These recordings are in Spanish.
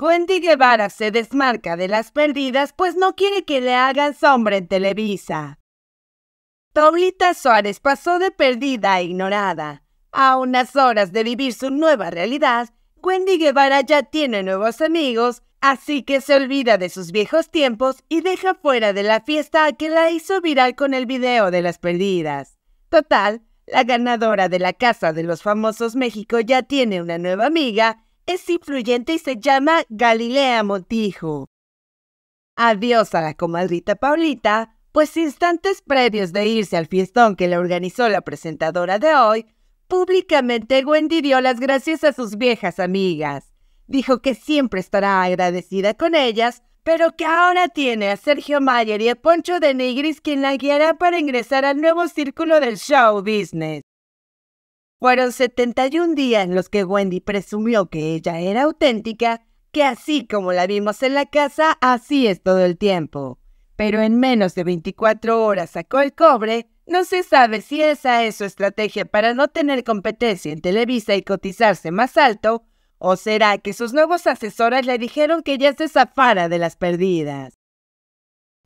Wendy Guevara se desmarca de las perdidas pues no quiere que le hagan sombra en Televisa. Paulita Suárez pasó de perdida a ignorada. A unas horas de vivir su nueva realidad, Wendy Guevara ya tiene nuevos amigos, así que se olvida de sus viejos tiempos y deja fuera de la fiesta a que la hizo viral con el video de las perdidas. Total, la ganadora de la Casa de los Famosos México ya tiene una nueva amiga es influyente y se llama Galilea Montijo. Adiós a la comadrita Paulita, pues instantes previos de irse al fiestón que le organizó la presentadora de hoy, públicamente Wendy dio las gracias a sus viejas amigas. Dijo que siempre estará agradecida con ellas, pero que ahora tiene a Sergio Mayer y a Poncho de Negris quien la guiará para ingresar al nuevo círculo del show business. Fueron 71 días en los que Wendy presumió que ella era auténtica, que así como la vimos en la casa, así es todo el tiempo. Pero en menos de 24 horas sacó el cobre, no se sabe si esa es su estrategia para no tener competencia en Televisa y cotizarse más alto, o será que sus nuevos asesores le dijeron que ya se zafara de las perdidas.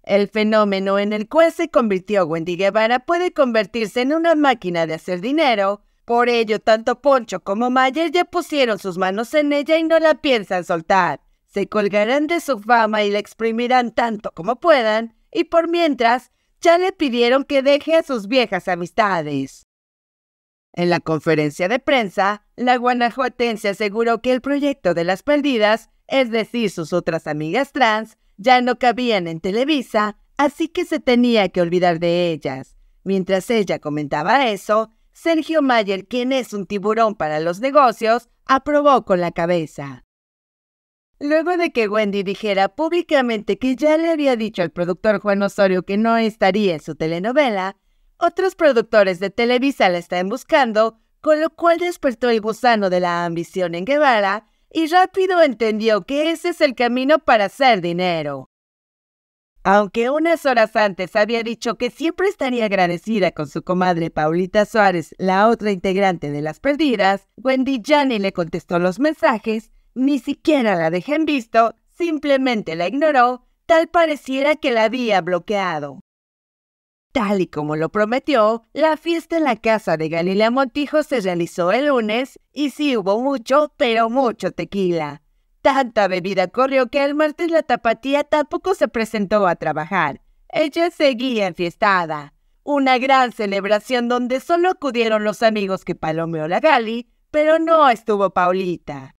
El fenómeno en el cual se convirtió Wendy Guevara puede convertirse en una máquina de hacer dinero, por ello, tanto Poncho como Mayer ya pusieron sus manos en ella y no la piensan soltar. Se colgarán de su fama y la exprimirán tanto como puedan, y por mientras, ya le pidieron que deje a sus viejas amistades. En la conferencia de prensa, la guanajuatense aseguró que el proyecto de las perdidas, es decir, sus otras amigas trans, ya no cabían en Televisa, así que se tenía que olvidar de ellas. Mientras ella comentaba eso, Sergio Mayer, quien es un tiburón para los negocios, aprobó con la cabeza. Luego de que Wendy dijera públicamente que ya le había dicho al productor Juan Osorio que no estaría en su telenovela, otros productores de Televisa la están buscando, con lo cual despertó el gusano de la ambición en Guevara y rápido entendió que ese es el camino para hacer dinero. Aunque unas horas antes había dicho que siempre estaría agradecida con su comadre Paulita Suárez, la otra integrante de Las Perdidas, Wendy ya ni le contestó los mensajes, ni siquiera la dejen en visto, simplemente la ignoró, tal pareciera que la había bloqueado. Tal y como lo prometió, la fiesta en la casa de Galilea Montijo se realizó el lunes y sí hubo mucho, pero mucho tequila tanta bebida corrió que el martes la tapatía tampoco se presentó a trabajar. Ella seguía enfiestada. Una gran celebración donde solo acudieron los amigos que palomeó la Gali, pero no estuvo Paulita.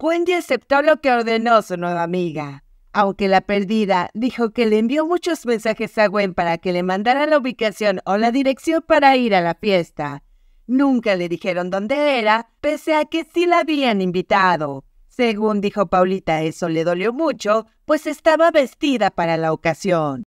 Wendy aceptó lo que ordenó su nueva amiga, aunque la perdida dijo que le envió muchos mensajes a Gwen para que le mandara la ubicación o la dirección para ir a la fiesta. Nunca le dijeron dónde era, pese a que sí la habían invitado. Según dijo Paulita, eso le dolió mucho, pues estaba vestida para la ocasión.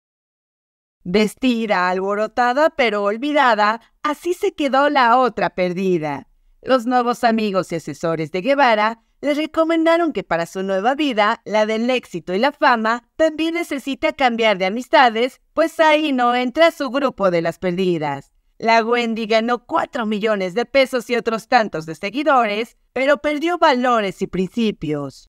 Vestida, alborotada, pero olvidada, así se quedó la otra perdida. Los nuevos amigos y asesores de Guevara le recomendaron que para su nueva vida, la del éxito y la fama, también necesita cambiar de amistades, pues ahí no entra su grupo de las perdidas. La Wendy ganó 4 millones de pesos y otros tantos de seguidores, pero perdió valores y principios.